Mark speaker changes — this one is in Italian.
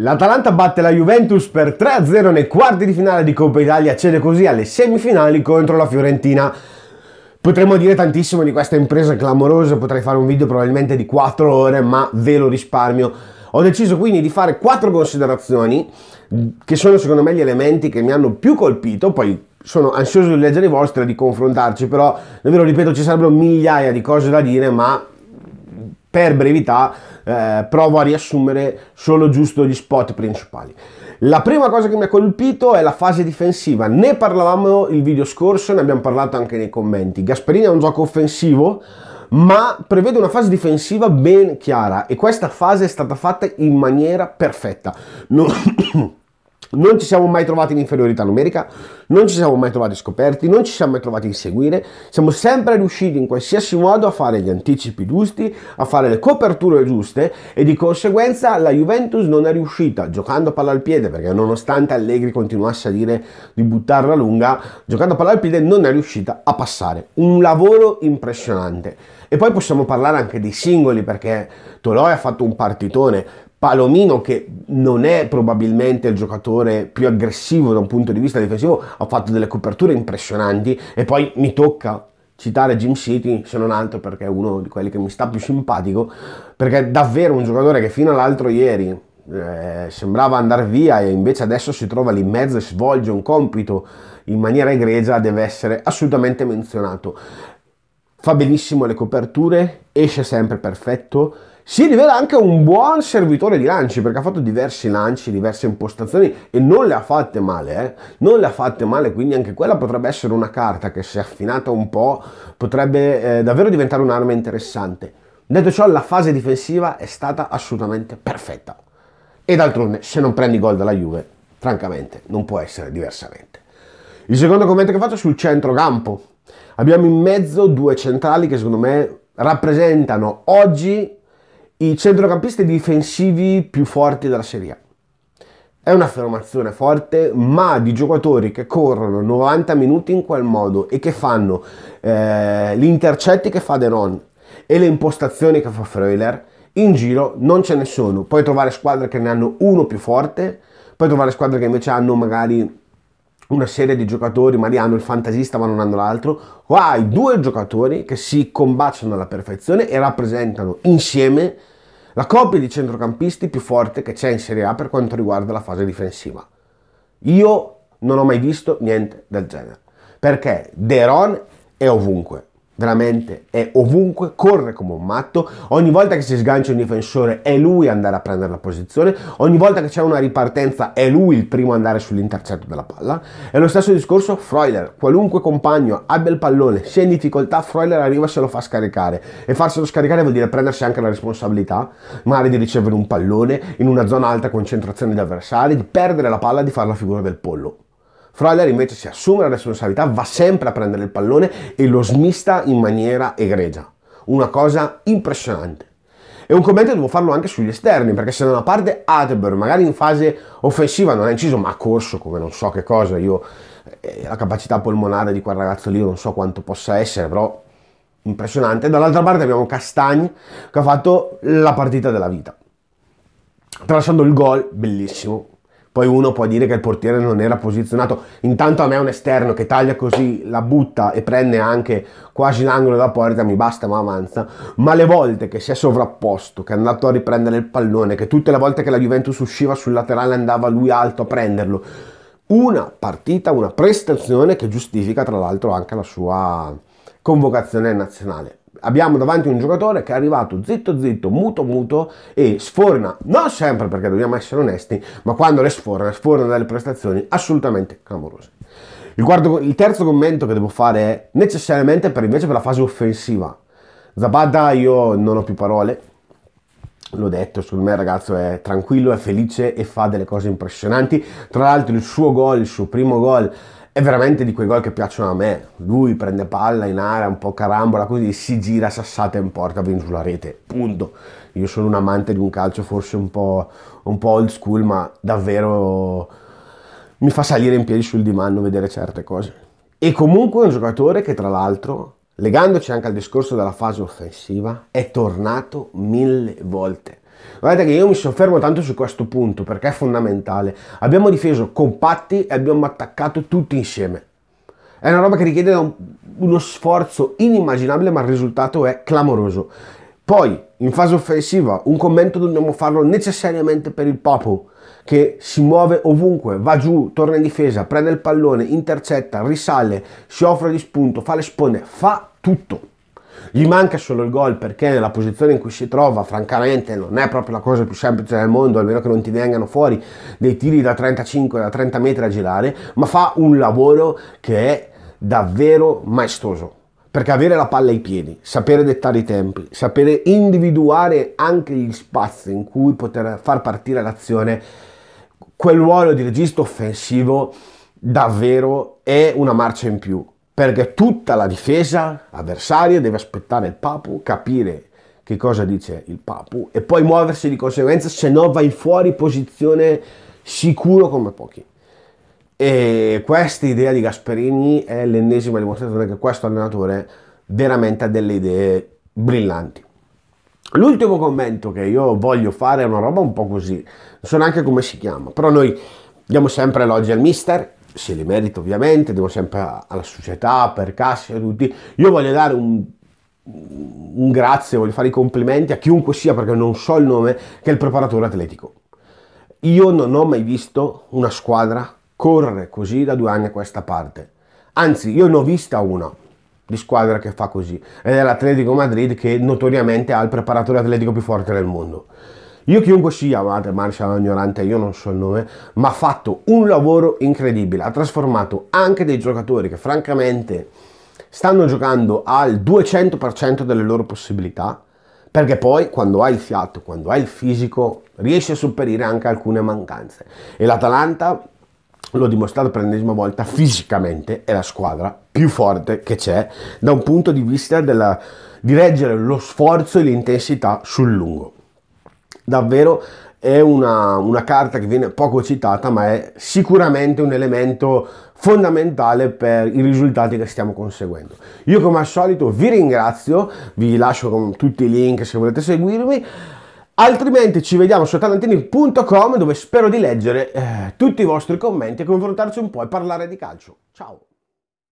Speaker 1: L'Atalanta batte la Juventus per 3-0 nei quarti di finale di Coppa Italia, cede così alle semifinali contro la Fiorentina. Potremmo dire tantissimo di questa impresa clamorosa, potrei fare un video probabilmente di 4 ore, ma ve lo risparmio. Ho deciso quindi di fare 4 considerazioni che sono secondo me gli elementi che mi hanno più colpito, poi sono ansioso di leggere i vostri e di confrontarci, però davvero ripeto ci sarebbero migliaia di cose da dire, ma per brevità eh, provo a riassumere solo giusto gli spot principali. La prima cosa che mi ha colpito è la fase difensiva, ne parlavamo il video scorso, ne abbiamo parlato anche nei commenti. Gasperini è un gioco offensivo, ma prevede una fase difensiva ben chiara e questa fase è stata fatta in maniera perfetta. Non... Non ci siamo mai trovati in inferiorità numerica, non ci siamo mai trovati scoperti, non ci siamo mai trovati in seguire, siamo sempre riusciti in qualsiasi modo a fare gli anticipi giusti, a fare le coperture giuste e di conseguenza la Juventus non è riuscita, giocando a palla al piede, perché nonostante Allegri continuasse a dire di buttarla lunga, giocando a palla al piede non è riuscita a passare. Un lavoro impressionante. E poi possiamo parlare anche dei singoli perché Toloi ha fatto un partitone, Palomino, che non è probabilmente il giocatore più aggressivo da un punto di vista difensivo, ha fatto delle coperture impressionanti e poi mi tocca citare Jim City, se non altro perché è uno di quelli che mi sta più simpatico, perché è davvero un giocatore che fino all'altro ieri eh, sembrava andare via e invece adesso si trova lì in mezzo e svolge un compito in maniera egregia, deve essere assolutamente menzionato fa benissimo le coperture, esce sempre perfetto, si rivela anche un buon servitore di lanci perché ha fatto diversi lanci, diverse impostazioni e non le ha fatte male, eh? non le ha fatte male, quindi anche quella potrebbe essere una carta che se affinata un po' potrebbe eh, davvero diventare un'arma interessante. Detto ciò, la fase difensiva è stata assolutamente perfetta. E d'altronde, se non prendi gol dalla Juve, francamente, non può essere diversamente. Il secondo commento che faccio è sul centrocampo, Abbiamo in mezzo due centrali che secondo me rappresentano oggi i centrocampisti difensivi più forti della Serie A. È un'affermazione forte, ma di giocatori che corrono 90 minuti in quel modo e che fanno eh, gli intercetti che fa De Non e le impostazioni che fa Freuler, in giro non ce ne sono. Puoi trovare squadre che ne hanno uno più forte, puoi trovare squadre che invece hanno magari una serie di giocatori, magari hanno il fantasista ma non hanno l'altro. Qua hai due giocatori che si combaciano alla perfezione e rappresentano insieme la coppia di centrocampisti più forte che c'è in Serie A per quanto riguarda la fase difensiva. Io non ho mai visto niente del genere, perché De Ron è ovunque veramente è ovunque, corre come un matto, ogni volta che si sgancia un difensore è lui andare a prendere la posizione, ogni volta che c'è una ripartenza è lui il primo andare sull'intercetto della palla. È lo stesso discorso Freuler, qualunque compagno abbia il pallone, sia in difficoltà, Freuler arriva e se lo fa scaricare e farselo scaricare vuol dire prendersi anche la responsabilità, magari di ricevere un pallone in una zona alta concentrazione di avversari, di perdere la palla, e di fare la figura del pollo. Freuler invece si assume la responsabilità, va sempre a prendere il pallone e lo smista in maniera egregia. Una cosa impressionante. E un commento devo farlo anche sugli esterni, perché se da una parte Adeber, magari in fase offensiva, non ha inciso, ma ha corso come non so che cosa, io eh, la capacità polmonare di quel ragazzo lì non so quanto possa essere, però impressionante. Dall'altra parte abbiamo Castagni che ha fatto la partita della vita. Tralasciando il gol, bellissimo, poi uno può dire che il portiere non era posizionato. Intanto a me un esterno che taglia così, la butta e prende anche quasi l'angolo della porta, mi basta, ma avanza. Ma le volte che si è sovrapposto, che è andato a riprendere il pallone, che tutte le volte che la Juventus usciva sul laterale andava lui alto a prenderlo. Una partita, una prestazione che giustifica tra l'altro anche la sua convocazione nazionale abbiamo davanti un giocatore che è arrivato zitto zitto, muto muto e sforna, non sempre perché dobbiamo essere onesti, ma quando le sforna, sforna delle prestazioni assolutamente clamorose. Il, quarto, il terzo commento che devo fare è necessariamente per invece per la fase offensiva. Zabada io non ho più parole, l'ho detto, secondo me il ragazzo è tranquillo, è felice e fa delle cose impressionanti. Tra l'altro il suo gol, il suo primo gol è veramente di quei gol che piacciono a me. Lui prende palla in area, un po' carambola, così si gira, sassata in porta, viene sulla rete. Punto. Io sono un amante di un calcio forse un po', un po old school, ma davvero mi fa salire in piedi sul divano vedere certe cose. E comunque è un giocatore che tra l'altro, legandoci anche al discorso della fase offensiva, è tornato mille volte. Guardate che io mi soffermo tanto su questo punto perché è fondamentale. Abbiamo difeso compatti e abbiamo attaccato tutti insieme. È una roba che richiede un, uno sforzo inimmaginabile, ma il risultato è clamoroso. Poi, in fase offensiva, un commento dobbiamo farlo necessariamente per il Papo, che si muove ovunque, va giù, torna in difesa, prende il pallone, intercetta, risale, si offre di spunto, fa le sponde, fa tutto. Gli manca solo il gol perché nella posizione in cui si trova, francamente, non è proprio la cosa più semplice del mondo, almeno che non ti vengano fuori dei tiri da 35, da 30 metri a girare, ma fa un lavoro che è davvero maestoso. Perché avere la palla ai piedi, sapere dettare i tempi, sapere individuare anche gli spazi in cui poter far partire l'azione, quel ruolo di regista offensivo davvero è una marcia in più perché tutta la difesa avversaria deve aspettare il Papu, capire che cosa dice il Papu e poi muoversi di conseguenza, se no vai fuori posizione sicuro come pochi. E questa idea di Gasperini è l'ennesima dimostrazione che questo allenatore veramente ha delle idee brillanti. L'ultimo commento che io voglio fare è una roba un po' così, non so neanche come si chiama, però noi diamo sempre elogi al mister se li merita ovviamente, devo sempre alla società, per Cassia, a tutti. Io voglio dare un, un grazie, voglio fare i complimenti a chiunque sia, perché non so il nome, che è il preparatore atletico. Io non ho mai visto una squadra correre così da due anni a questa parte. Anzi, io ne ho vista una di squadra che fa così, ed è l'Atletico Madrid che notoriamente ha il preparatore atletico più forte del mondo. Io chiunque si chiamate Marshall ignorante, io non so il nome, ma ha fatto un lavoro incredibile, ha trasformato anche dei giocatori che francamente stanno giocando al 200% delle loro possibilità, perché poi quando hai il fiato, quando hai il fisico, riesci a superare anche alcune mancanze. E l'Atalanta, l'ho dimostrato per l'ennesima volta, fisicamente è la squadra più forte che c'è da un punto di vista della, di reggere lo sforzo e l'intensità sul lungo davvero è una, una, carta che viene poco citata, ma è sicuramente un elemento fondamentale per i risultati che stiamo conseguendo. Io come al solito vi ringrazio, vi lascio con tutti i link se volete seguirmi. Altrimenti ci vediamo su talentini.com dove spero di leggere eh, tutti i vostri commenti e confrontarci un po' e parlare di calcio. Ciao!